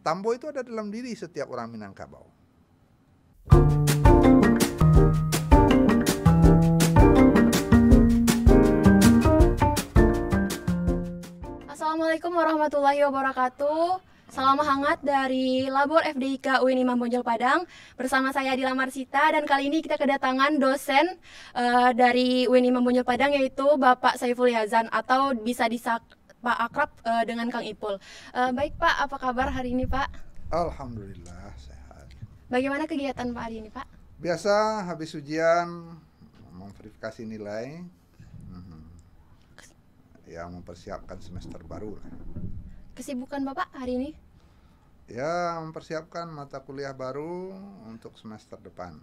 Tambo itu ada dalam diri setiap orang Minangkabau. Assalamualaikum warahmatullahi wabarakatuh. Salam hangat dari Labor FDIK UIN Imam Bonjol Padang Bersama saya Adila Marsita dan kali ini kita kedatangan dosen uh, dari UIN Imam Bonjol Padang yaitu Bapak Saiful Yazan Atau bisa disak Pak Akrab uh, dengan Kang Ipul. Uh, baik Pak, apa kabar hari ini Pak? Alhamdulillah sehat. Bagaimana kegiatan Pak hari ini Pak? Biasa habis ujian memverifikasi nilai, hmm. ya mempersiapkan semester baru Kesibukan Bapak hari ini? Ya mempersiapkan mata kuliah baru untuk semester depan.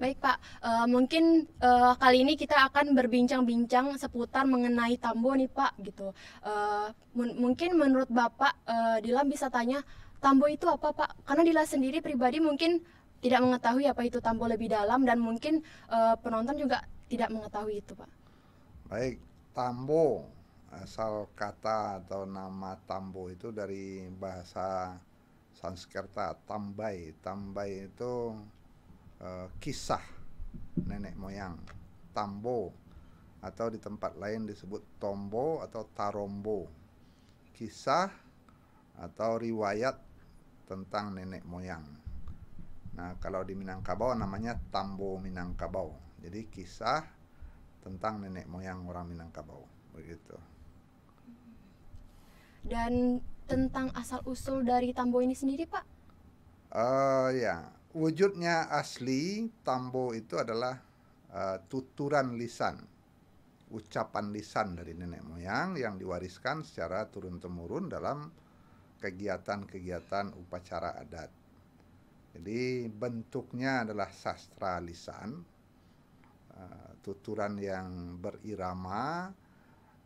Baik Pak, uh, mungkin uh, kali ini kita akan berbincang-bincang seputar mengenai Tambo nih Pak gitu. Uh, mungkin menurut Bapak uh, Dila bisa tanya Tambo itu apa Pak? Karena Dila sendiri pribadi mungkin tidak mengetahui apa itu Tambo lebih dalam dan mungkin uh, penonton juga tidak mengetahui itu Pak. Baik, Tambo asal kata atau nama Tambo itu dari bahasa Sanskerta, tambai. Tambai itu uh, kisah nenek moyang tambo atau di tempat lain disebut tombo atau tarombo kisah atau riwayat tentang nenek moyang nah kalau di Minangkabau namanya tambo Minangkabau jadi kisah tentang nenek moyang orang Minangkabau begitu dan tentang asal usul dari tambo ini sendiri pak uh, ya wujudnya asli tambo itu adalah uh, tuturan lisan, ucapan lisan dari nenek moyang yang diwariskan secara turun temurun dalam kegiatan-kegiatan upacara adat. Jadi bentuknya adalah sastra lisan, uh, tuturan yang berirama,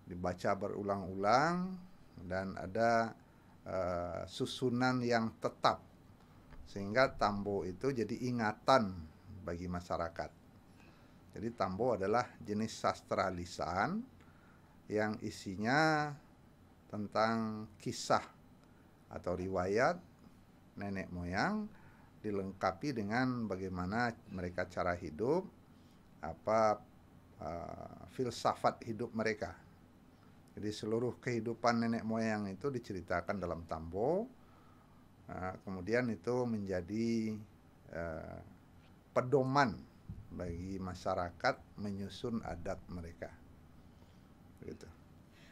dibaca berulang-ulang dan ada uh, susunan yang tetap sehingga tambo itu jadi ingatan bagi masyarakat. Jadi tambo adalah jenis sastra lisan yang isinya tentang kisah atau riwayat nenek moyang dilengkapi dengan bagaimana mereka cara hidup, apa uh, filsafat hidup mereka. Jadi seluruh kehidupan nenek moyang itu diceritakan dalam tambo Nah, kemudian itu menjadi eh, pedoman bagi masyarakat menyusun adat mereka. Gitu.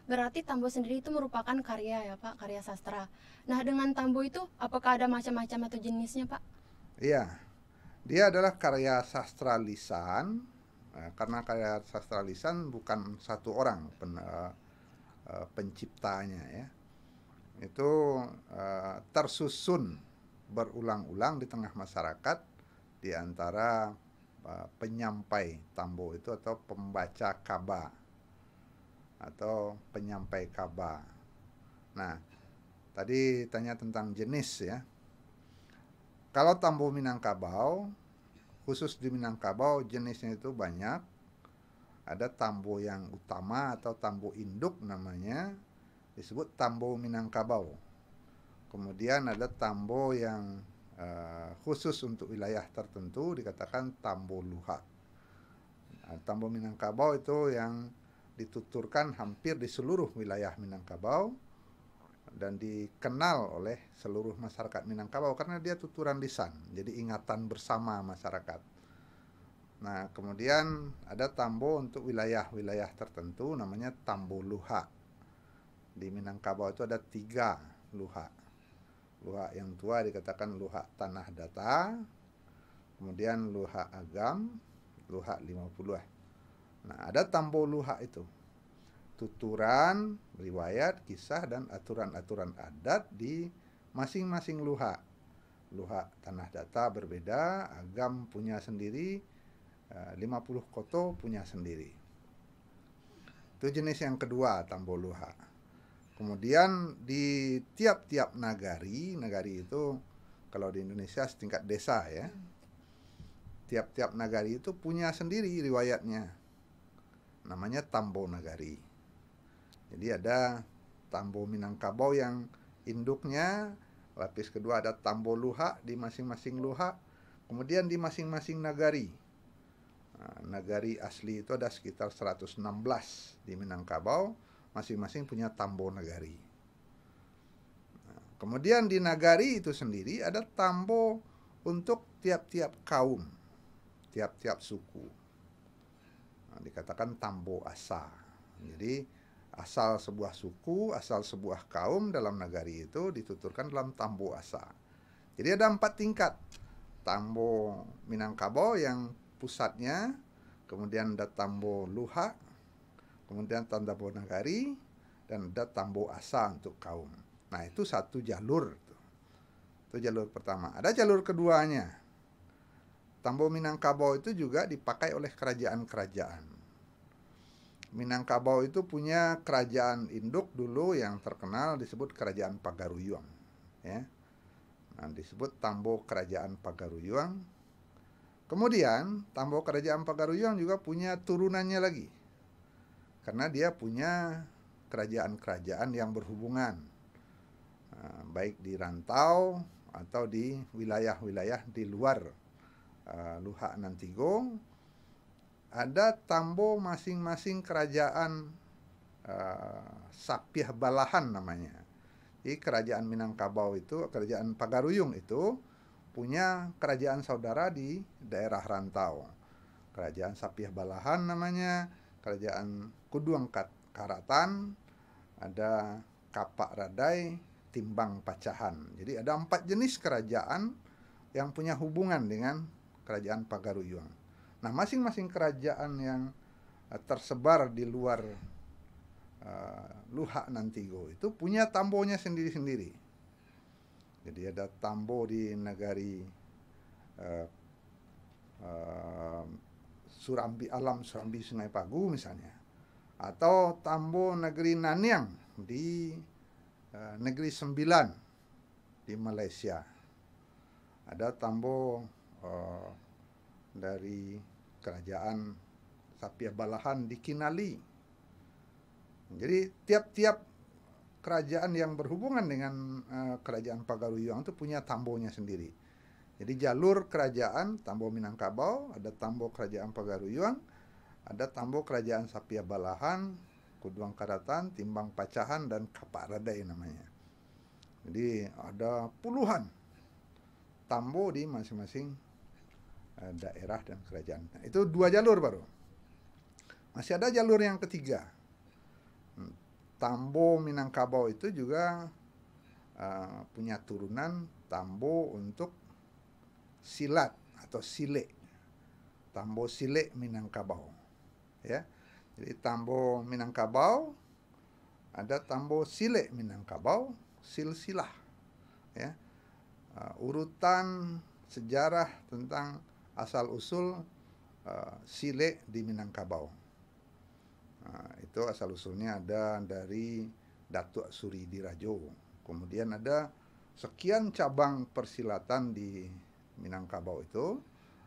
Berarti tambo sendiri itu merupakan karya ya Pak, karya sastra. Nah dengan tambo itu apakah ada macam-macam atau jenisnya Pak? Iya, dia adalah karya sastra lisan. Nah, karena karya sastra lisan bukan satu orang pen, uh, penciptanya ya itu uh, tersusun berulang-ulang di tengah masyarakat di antara uh, penyampai tambo itu atau pembaca kaba atau penyampai kaba. Nah, tadi tanya tentang jenis ya. Kalau tambo Minangkabau, khusus di Minangkabau jenisnya itu banyak. Ada tambo yang utama atau tambo induk namanya, disebut tambo Minangkabau. Kemudian ada tambo yang uh, khusus untuk wilayah tertentu dikatakan tambo Luhak. Nah, tambo Minangkabau itu yang dituturkan hampir di seluruh wilayah Minangkabau dan dikenal oleh seluruh masyarakat Minangkabau karena dia tuturan lisan, jadi ingatan bersama masyarakat. Nah, kemudian ada tambo untuk wilayah-wilayah tertentu namanya tambo Luhak di Minangkabau itu ada tiga luha luha yang tua dikatakan luha tanah data kemudian luha agam luha 50 puluh. nah ada tambo luha itu tuturan riwayat kisah dan aturan-aturan adat di masing-masing luha luha tanah data berbeda agam punya sendiri eh, lima puluh koto punya sendiri itu jenis yang kedua tambo luha Kemudian di tiap-tiap nagari, nagari itu kalau di Indonesia setingkat desa ya. Hmm. Tiap-tiap nagari itu punya sendiri riwayatnya. Namanya Tambo Nagari. Jadi ada Tambo Minangkabau yang induknya, lapis kedua ada Tambo Luha di masing-masing Luha, kemudian di masing-masing nagari. Nah, nagari asli itu ada sekitar 116 di Minangkabau, masing-masing punya tambo nagari. Nah, kemudian di nagari itu sendiri ada tambo untuk tiap-tiap kaum, tiap-tiap suku. Nah, dikatakan tambo asa. Jadi asal sebuah suku, asal sebuah kaum dalam nagari itu dituturkan dalam tambo asa. Jadi ada empat tingkat. Tambo Minangkabau yang pusatnya, kemudian ada Tambo Luha kemudian tanda bonangkari dan ada tambo asa untuk kaum. Nah itu satu jalur. Itu jalur pertama. Ada jalur keduanya. Tambo Minangkabau itu juga dipakai oleh kerajaan-kerajaan. Minangkabau itu punya kerajaan induk dulu yang terkenal disebut kerajaan Pagaruyuang. Ya. Nah, disebut Tambo Kerajaan Pagaruyuang. Kemudian Tambo Kerajaan Pagaruyuang juga punya turunannya lagi karena dia punya kerajaan-kerajaan yang berhubungan nah, baik di rantau atau di wilayah-wilayah di luar eh, Luha Luhak Nantigo ada tambo masing-masing kerajaan Sapih eh, Sapiah Balahan namanya. di kerajaan Minangkabau itu, kerajaan Pagaruyung itu punya kerajaan saudara di daerah rantau. Kerajaan Sapiah Balahan namanya, kerajaan Kuduang Karatan, ada Kapak Radai, Timbang Pacahan. Jadi ada empat jenis kerajaan yang punya hubungan dengan kerajaan Pagaruyung. Nah, masing-masing kerajaan yang eh, tersebar di luar uh, eh, Luhak Nantigo itu punya tambonya sendiri-sendiri. Jadi ada tambo di negari uh, Surambi Alam Surambi Sungai Pagu misalnya atau Tambo Negeri Nanyang di e, Negeri Sembilan di Malaysia ada Tambo e, dari kerajaan Sapia Balahan di Kinali jadi tiap-tiap kerajaan yang berhubungan dengan e, kerajaan Pagaruyuang itu punya tambonya sendiri jadi jalur kerajaan Tambo Minangkabau, ada Tambo Kerajaan Pagaruyuang, ada Tambo Kerajaan Sapia Balahan, Kuduang Karatan, Timbang Pacahan, dan Kapak Radai namanya. Jadi ada puluhan tambo di masing-masing eh, daerah dan kerajaan. Nah, itu dua jalur baru. Masih ada jalur yang ketiga. Hmm, tambo Minangkabau itu juga uh, punya turunan tambo untuk silat atau sile. Tambo sile Minangkabau. Ya. Jadi tambo Minangkabau ada tambo sile Minangkabau, silsilah. Ya. Uh, urutan sejarah tentang asal-usul uh, sile di Minangkabau. Nah, itu asal-usulnya ada dari Datuk Suri Dirajo. Kemudian ada sekian cabang persilatan di Minangkabau itu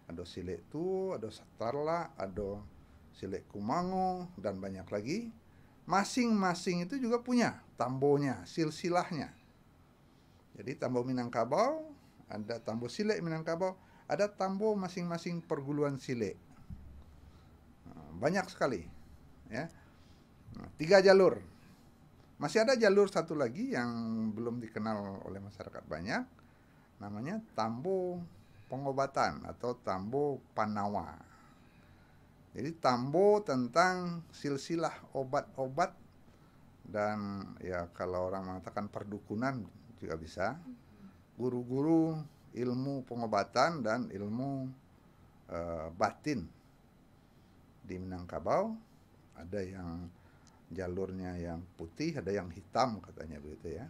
ada Silek Tu, ada Satarla, ada Silek Kumango dan banyak lagi. Masing-masing itu juga punya tambonya, silsilahnya. Jadi tambo Minangkabau, ada tambo Silek Minangkabau, ada tambo masing-masing perguruan Silek. Nah, banyak sekali, ya. Nah, tiga jalur. Masih ada jalur satu lagi yang belum dikenal oleh masyarakat banyak, namanya Tambo pengobatan atau tambo panawa. Jadi tambo tentang silsilah obat-obat dan ya kalau orang mengatakan perdukunan juga bisa. Mm-hmm. Guru-guru ilmu pengobatan dan ilmu e, batin di Minangkabau ada yang jalurnya yang putih, ada yang hitam katanya begitu ya.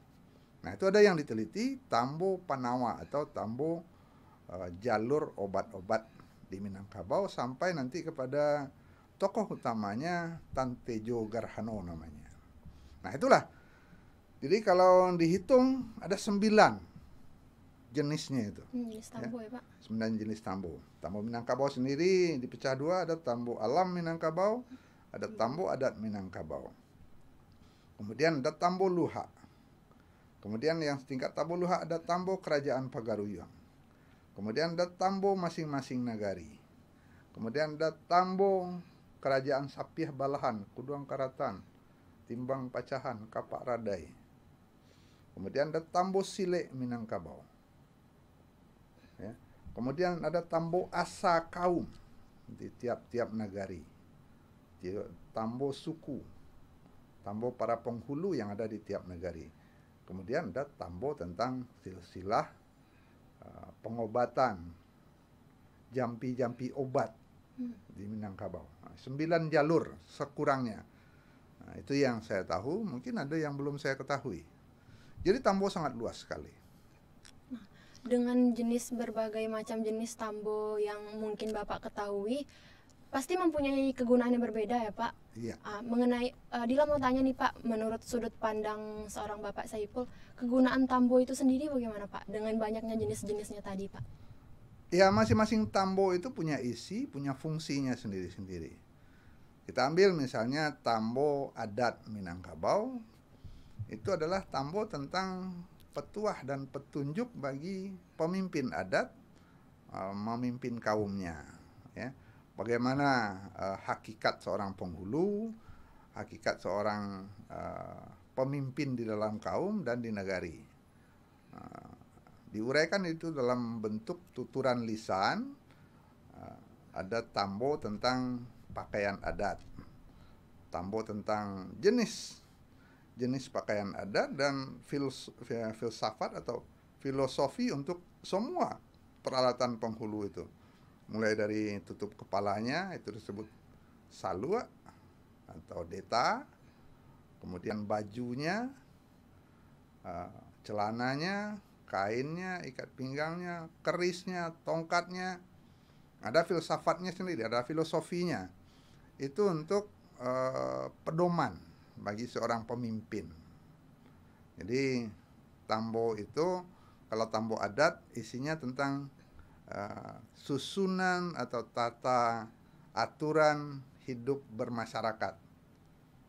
Nah, itu ada yang diteliti tambo panawa atau tambo Eh, jalur obat-obat di Minangkabau sampai nanti kepada tokoh utamanya Tantejo Garhano namanya. Nah itulah. Jadi kalau dihitung ada sembilan jenisnya itu. Jenis tambo ya, ya Pak. Sembilan jenis tambo. Tambo Minangkabau sendiri dipecah dua, ada tambo alam Minangkabau, ada tambo adat Minangkabau. Kemudian ada tambo luha. Kemudian yang setingkat tambo luha ada tambo kerajaan Pagaruyung. Kemudian ada Datambo masing-masing nagari. Kemudian ada Datambo kerajaan Sapiah Balahan, Kuduang Karatan, Timbang Pacahan, Kapak Radai. Kemudian ada Datambo Sile Minangkabau. Ya. Kemudian ada Tambo Asa Kaum di tiap-tiap nagari. Tambo suku, Tambo para penghulu yang ada di tiap nagari. Kemudian ada Tambo tentang silsilah Ah, pengobatan jampi-jampi obat hmm. di Minangkabau. Ah, sembilan jalur sekurangnya. Nah, itu yang saya tahu, mungkin ada yang belum saya ketahui. Jadi tambo sangat luas sekali. Nah, dengan jenis berbagai macam jenis tambo yang mungkin Bapak ketahui, pasti mempunyai kegunaan yang berbeda ya Pak. Iya. Uh, mengenai uh, Dila mau tanya nih Pak, menurut sudut pandang seorang Bapak Saipul, kegunaan tambo itu sendiri bagaimana Pak dengan banyaknya jenis-jenisnya tadi Pak? Ya masing-masing tambo itu punya isi, punya fungsinya sendiri-sendiri. Kita ambil misalnya tambo adat Minangkabau, itu adalah tambo tentang petuah dan petunjuk bagi pemimpin adat uh, memimpin kaumnya. Ya bagaimana uh, hakikat seorang penghulu, hakikat seorang uh, pemimpin di dalam kaum dan di negari. Uh, diuraikan itu dalam bentuk tuturan lisan, uh, ada tambo tentang pakaian adat, tambo tentang jenis jenis pakaian adat dan fils ya, filsafat atau filosofi untuk semua peralatan penghulu itu mulai dari tutup kepalanya itu disebut salua atau deta kemudian bajunya eh, celananya kainnya ikat pinggangnya kerisnya tongkatnya ada filsafatnya sendiri ada filosofinya itu untuk uh, pedoman bagi seorang pemimpin jadi tambo itu kalau tambo adat isinya tentang Eh, susunan atau tata aturan hidup bermasyarakat.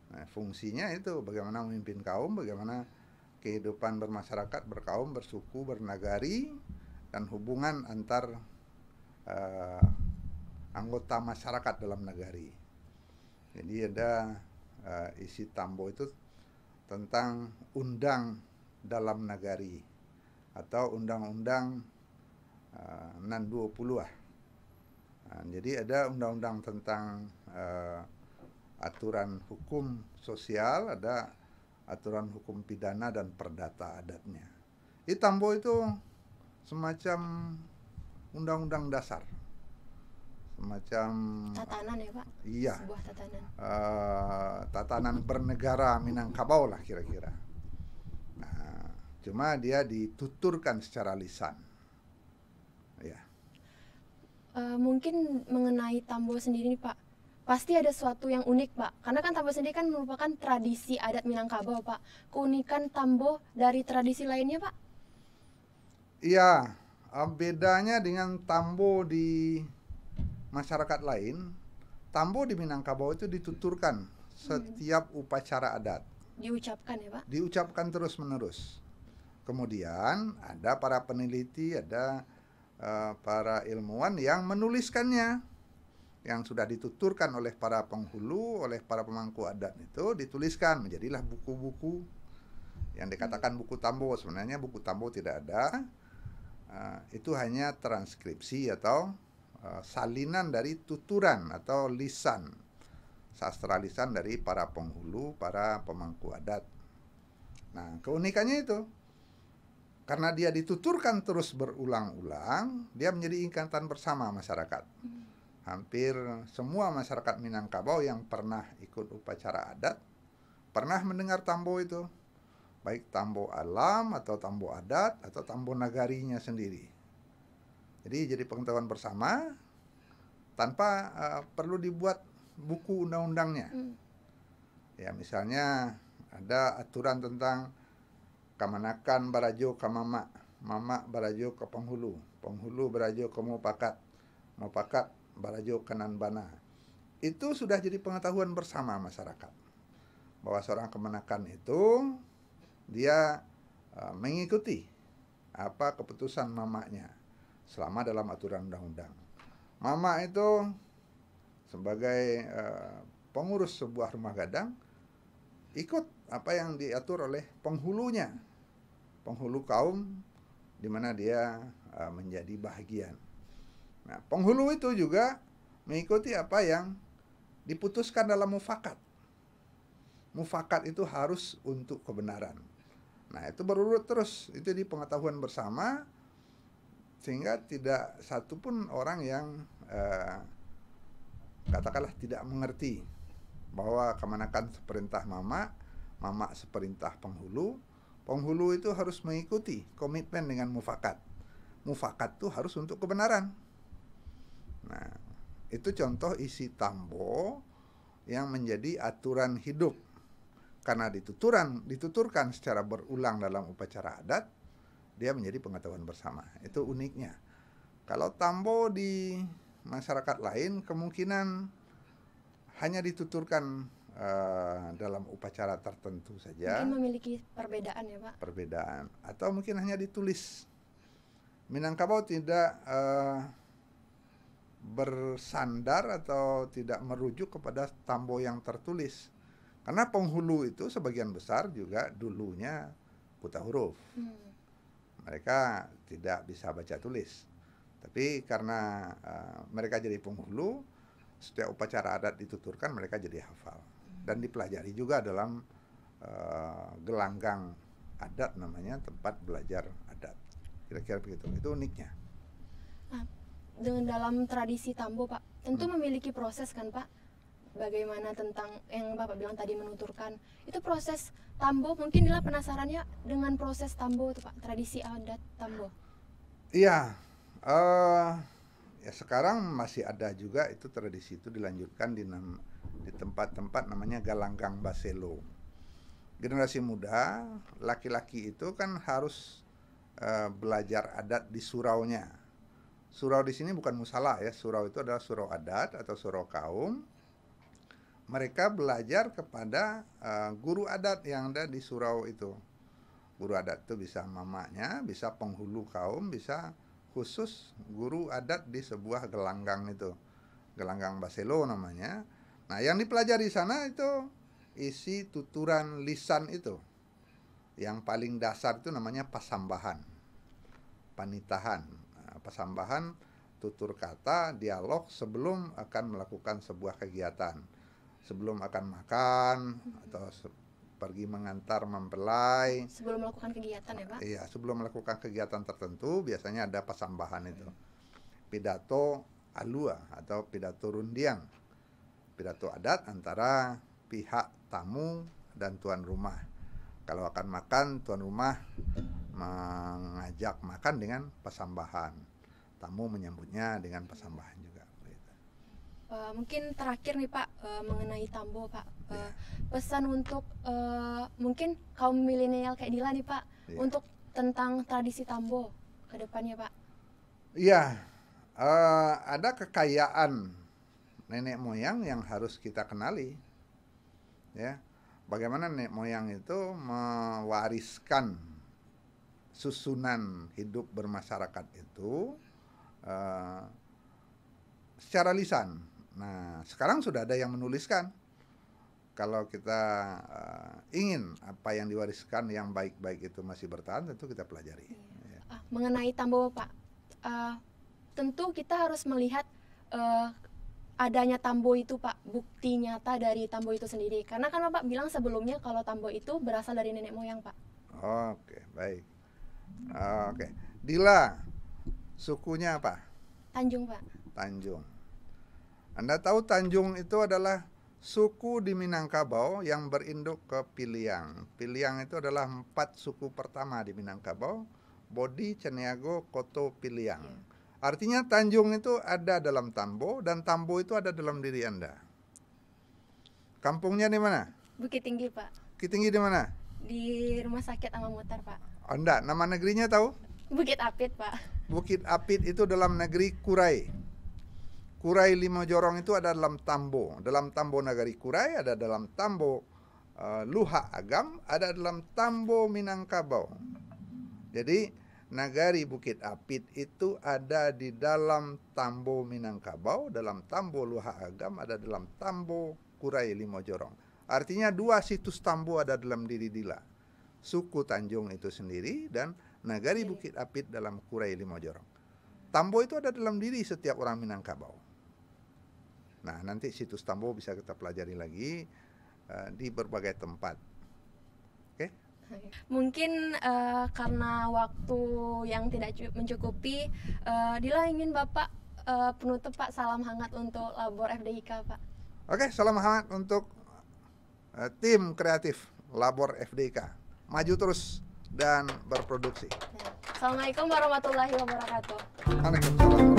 Nah, fungsinya itu bagaimana memimpin kaum, bagaimana kehidupan bermasyarakat, berkaum, bersuku, bernagari, dan hubungan antar uh, anggota masyarakat dalam negari. Jadi ada uh, isi tambo itu tentang undang dalam negari atau undang-undang uh, 620 lah. jadi ada undang-undang tentang uh, aturan hukum sosial, ada aturan hukum pidana dan perdata adatnya. Itambo itu semacam undang-undang dasar. Semacam tatanan ya, Pak. Iya. Sebuah tatanan. Uh, tatanan bernegara Minangkabau lah kira-kira. Nah, cuma dia dituturkan secara lisan ya. Uh, mungkin mengenai Tambo sendiri nih Pak, pasti ada sesuatu yang unik Pak. Karena kan Tambo sendiri kan merupakan tradisi adat Minangkabau Pak. Keunikan Tambo dari tradisi lainnya Pak? Iya, uh, bedanya dengan Tambo di masyarakat lain, Tambo di Minangkabau itu dituturkan setiap hmm. upacara adat. Diucapkan ya Pak? Diucapkan terus-menerus. Kemudian ada para peneliti, ada Eh, para ilmuwan yang menuliskannya yang sudah dituturkan oleh para penghulu, oleh para pemangku adat itu dituliskan menjadilah buku-buku yang dikatakan hmm. buku tambo sebenarnya buku tambo tidak ada uh, itu hanya transkripsi atau uh, salinan dari tuturan atau lisan sastra lisan dari para penghulu, para pemangku adat. Nah keunikannya itu karena dia dituturkan terus berulang-ulang, dia menjadi ingkatan bersama masyarakat. Hampir semua masyarakat Minangkabau yang pernah ikut upacara adat pernah mendengar tambo itu, baik tambo alam atau tambo adat atau tambo nagarinya sendiri. Jadi jadi pengetahuan bersama tanpa uh, perlu dibuat buku undang-undangnya. Hmm. Ya misalnya ada aturan tentang kamanakan barajo ke mama mama barajo ke penghulu penghulu barajo ke mupakat mupakat barajo ke nanbana itu sudah jadi pengetahuan bersama masyarakat bahwa seorang kemenakan itu dia e, mengikuti apa keputusan mamanya selama dalam aturan undang-undang mama itu sebagai e, pengurus sebuah rumah gadang ikut apa yang diatur oleh penghulunya penghulu kaum di mana dia e, menjadi bahagian. Nah, penghulu itu juga mengikuti apa yang diputuskan dalam mufakat. Mufakat itu harus untuk kebenaran. Nah, itu berurut terus, itu di pengetahuan bersama sehingga tidak satu pun orang yang eh, katakanlah tidak mengerti bahwa kemanakan seperintah mama, mama seperintah penghulu, Penghulu itu harus mengikuti komitmen dengan mufakat. Mufakat itu harus untuk kebenaran. Nah, itu contoh isi tambo yang menjadi aturan hidup. Karena dituturan, dituturkan secara berulang dalam upacara adat, dia menjadi pengetahuan bersama. Itu uniknya. Kalau tambo di masyarakat lain kemungkinan hanya dituturkan uh, dalam upacara tertentu saja. Mungkin memiliki perbedaan ya Pak. Perbedaan atau mungkin hanya ditulis. Minangkabau tidak uh, bersandar atau tidak merujuk kepada tambo yang tertulis. Karena penghulu itu sebagian besar juga dulunya buta huruf. Hmm. Mereka tidak bisa baca tulis. Tapi karena uh, mereka jadi penghulu, setiap upacara adat dituturkan mereka jadi hafal dan dipelajari juga dalam uh, gelanggang adat namanya tempat belajar adat kira-kira begitu itu uniknya ah, dengan dalam tradisi tambo pak tentu hmm. memiliki proses kan pak bagaimana tentang yang Bapak bilang tadi menuturkan itu proses tambo mungkin adalah penasarannya dengan proses tambo itu Pak tradisi adat tambo iya uh, ya sekarang masih ada juga itu tradisi itu dilanjutkan di, di tempat-tempat namanya Galanggang Baselo. Generasi muda, laki-laki itu kan harus uh, belajar adat di suraunya. Surau di sini bukan musala ya, surau itu adalah surau adat atau surau kaum. Mereka belajar kepada uh, guru adat yang ada di surau itu. Guru adat itu bisa mamanya, bisa penghulu kaum, bisa khusus guru adat di sebuah gelanggang itu gelanggang Baselo namanya Nah, yang dipelajari sana itu isi tuturan lisan itu. Yang paling dasar itu namanya pasambahan. Panitahan. Nah, pasambahan tutur kata, dialog sebelum akan melakukan sebuah kegiatan. Sebelum akan makan atau pergi mengantar mempelai sebelum melakukan kegiatan ya pak iya sebelum melakukan kegiatan tertentu biasanya ada pasambahan itu pidato alua atau pidato rundiang pidato adat antara pihak tamu dan tuan rumah. Kalau akan makan, tuan rumah mengajak makan dengan pesambahan, Tamu menyambutnya dengan pesambahan juga. Uh, mungkin terakhir nih Pak uh, mengenai Tambo Pak uh, eh, yeah. pesan untuk uh, mungkin kaum milenial kayak Dila nih Pak yeah. untuk tentang tradisi Tambo ke depannya Pak. Iya, yeah. uh, ada kekayaan nenek moyang yang harus kita kenali. Ya. Bagaimana nenek moyang itu mewariskan susunan hidup bermasyarakat itu uh, secara lisan. Nah, sekarang sudah ada yang menuliskan. Kalau kita uh, ingin apa yang diwariskan yang baik-baik itu masih bertahan, tentu kita pelajari. Iya. Ya. Ah, mengenai tambo Pak, uh, tentu kita harus melihat uh, adanya Tambo itu Pak bukti nyata dari Tambo itu sendiri karena kan Bapak bilang sebelumnya kalau Tambo itu berasal dari nenek moyang Pak oke baik oke okay. Dila sukunya apa Tanjung Pak Tanjung Anda tahu Tanjung itu adalah suku di Minangkabau yang berinduk ke Piliang Piliang itu adalah empat suku pertama di Minangkabau Bodi, Ceniago, Koto, Piliang hmm. Artinya Tanjung itu ada dalam Tambo dan Tambo itu ada dalam diri Anda. Kampungnya di mana? Bukit Tinggi, Pak. Bukit Tinggi di mana? Di Rumah Sakit Amamutar, Pak. Oh, Nama negerinya tahu? Bukit Apit, Pak. Bukit Apit itu dalam negeri Kurai. Kurai Lima Jorong itu ada dalam Tambo. Dalam Tambo Nagari Kurai ada dalam Tambo uh, Luha Agam, ada dalam Tambo Minangkabau. Jadi Nagari Bukit Apit itu ada di dalam Tambo Minangkabau, dalam Tambo Luha Agam, ada dalam Tambo Kurai Limojorong. Artinya dua situs Tambo ada dalam diri Dila. Suku Tanjung itu sendiri dan Nagari Bukit Apit dalam Kurai Limojorong. Tambo itu ada dalam diri setiap orang Minangkabau. Nah, nanti situs Tambo bisa kita pelajari lagi uh, di berbagai tempat Mungkin uh, karena waktu yang tidak mencukupi, uh, Dila ingin Bapak uh, penutup Pak salam hangat untuk labor FDIK Pak. Oke, salam hangat untuk uh, tim kreatif labor FDIK. Maju terus dan berproduksi. Assalamualaikum warahmatullahi wabarakatuh. Waalaikumsalam.